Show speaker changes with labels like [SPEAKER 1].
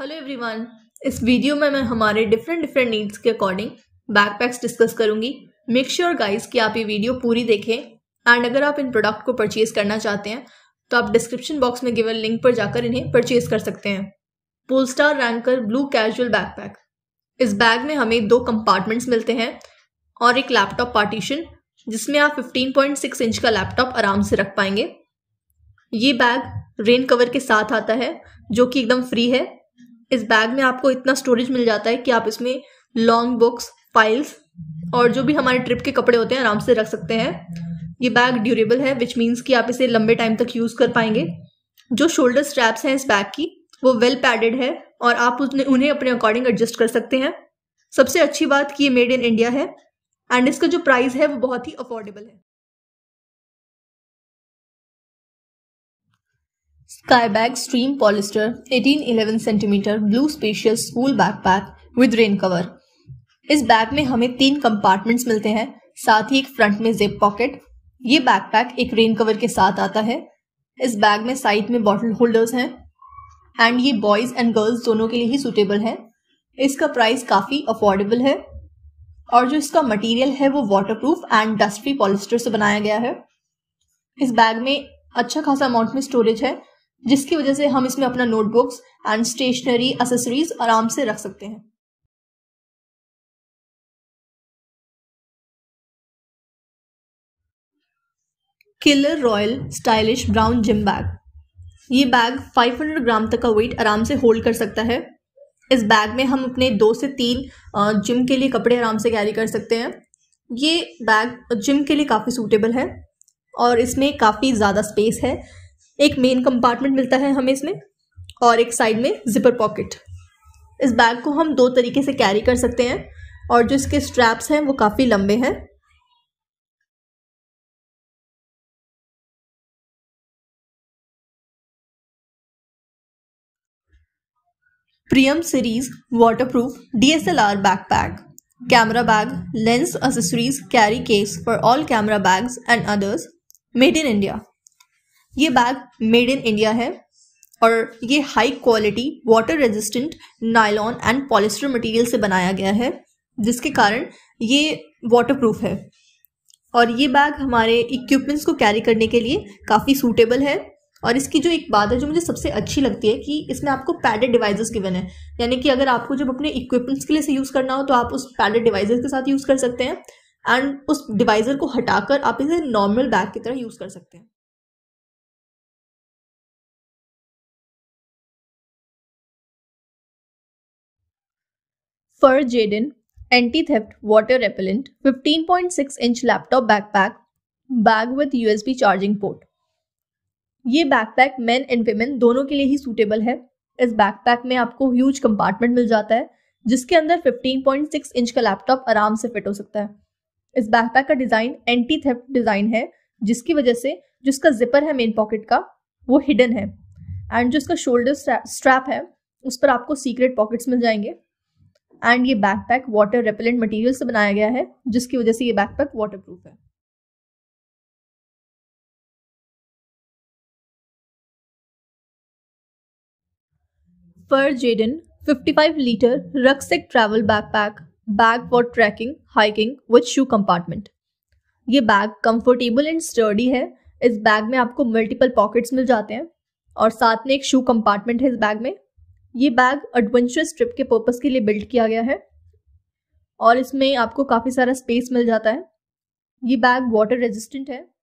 [SPEAKER 1] hello everyone इस video में मैं हमारे डिफरेंट डिफरेंट नीड्स के अकॉर्डिंग बैकपैक्स डिस्कस करूंगी मेक श्योर गाइस कि आप ये वीडियो पूरी देखें एंड अगर आप इन प्रोडक्ट को परचेज करना चाहते हैं तो आप डिस्क्रिप्शन बॉक्स में गिवन लिंक पर जाकर इन्हें परचेज कर सकते हैं Polestar ranker blue casual backpack इस बैग में हमें दो कंपार्टमेंट्स मिलते हैं और एक लैपटॉप पार्टीशन जिसमें आप 15.6 इंच का लैपटॉप आराम से रख पाएंगे ये बैग रेन कवर के साथ आता है जो कि एकदम फ्री है इस बैग में आपको इतना स्टोरेज मिल जाता है कि आप इसमें लॉन्ग बुक्स फाइल्स और जो भी हमारे ट्रिप के कपड़े होते हैं आराम से रख सकते हैं ये बैग ड्यूरेबल है विच मीन्स कि आप इसे लंबे टाइम तक यूज़ कर पाएंगे जो शोल्डर स्ट्रैप्स हैं इस बैग की वो वेल पैडेड है और आप उसने उन्हें अपने अकॉर्डिंग एडजस्ट कर सकते हैं सबसे अच्छी बात कि ये मेड इन इंडिया है एंड इसका जो प्राइस है वो बहुत ही अफोर्डेबल है polyester Stream Polyester 1811 cm Blue Spacious School Backpack with Rain Cover इस बैग में हमें तीन कंपार्टमेंट्स मिलते हैं साथ ही एक फ्रंट में जेब पॉकेट ये बैकपैक एक रेन कवर के साथ आता है इस बैग में साइड में बॉटल होल्डर्स हैं एंड ये बॉयज एंड गर्ल्स दोनों के लिए ही सूटेबल है इसका प्राइस काफ़ी अफोर्डेबल है और जो इसका मटेरियल है वो waterproof and dust free polyester से बनाया गया है इस बैग में अच्छा खासा अमाउंट में स्टोरेज है जिसकी वजह से हम इसमें अपना नोटबुक्स एंड स्टेशनरी एसेसरीज आराम से रख सकते हैं killer royal stylish brown gym bag ये बैग 500 ग्राम तक का वेट आराम से होल्ड कर सकता है इस बैग में हम अपने दो से तीन जिम के लिए कपड़े आराम से कैरी कर सकते हैं ये बैग जिम के लिए काफ़ी सूटेबल है और इसमें काफ़ी ज़्यादा स्पेस है एक मेन कंपार्टमेंट मिलता है हमें इसमें और एक साइड में जिपर पॉकेट इस बैग को हम दो तरीके से कैरी कर सकते हैं और जो इसके स्ट्रैप्स हैं वो काफ़ी लंबे हैं Priyam series waterproof DSLR backpack camera bag lens accessories carry case for all camera bags and others made in India ये बैग मेड इन इंडिया है और ये high quality water resistant nylon and polyester material से बनाया गया है जिसके कारण ये वाटरप्रूफ है और ये बैग हमारे इक्विपमेंट्स को कैरी करने के लिए काफ़ी सूटेबल है और इसकी जो एक बात है जो मुझे सबसे अच्छी लगती है कि इसमें आपको पैडेड डिवाइसेस गिवन है यानी कि अगर आपको जब अपने इक्विपमेंट्स के लिए से यूज़ करना हो तो आप उस पैडेड डिवाइसेस के साथ यूज़ कर सकते हैं एंड उस डिवाइजर को हटाकर आप इसे नॉर्मल
[SPEAKER 2] बैग की तरह यूज़ कर सकते हैं
[SPEAKER 1] Fur Jaden anti theft water repellent 15.6 inch laptop backpack bag with USB charging port ये बैकपैक मेन एंड वेमेन दोनों के लिए ही सूटेबल है इस बैकपैक में आपको ह्यूज कंपार्टमेंट मिल जाता है जिसके अंदर 15.6 इंच का लैपटॉप आराम से फिट हो सकता है इस बैकपैक का डिज़ाइन एंटी थेफ्ट डिज़ाइन है जिसकी वजह से जिसका जिपर है मेन पॉकेट का वो हिडन है एंड जो इसका शोल्डर स्ट्रैप है उस पर आपको सीक्रेट पॉकेट्स मिल जाएंगे एंड ये बैकपैक वाटर रेपेलेंट मटेरियल से बनाया गया है जिसकी वजह से ये बैकपैक वाटरप्रूफ है Fur Jaden 55 litre rucksack travel backpack bag for trekking hiking with shoe compartment ये बैग कंफर्टेबल एंड स्टर्डी है इस बैग में आपको मल्टीपल पॉकेट्स मिल जाते हैं और साथ में एक शू कंपार्टमेंट है इस बैग में ये बैग एडवेंचरस ट्रिप के पर्पज़ के लिए बिल्ड किया गया है और इसमें आपको काफ़ी सारा स्पेस मिल जाता है ये बैग वाटर रेजिस्टेंट है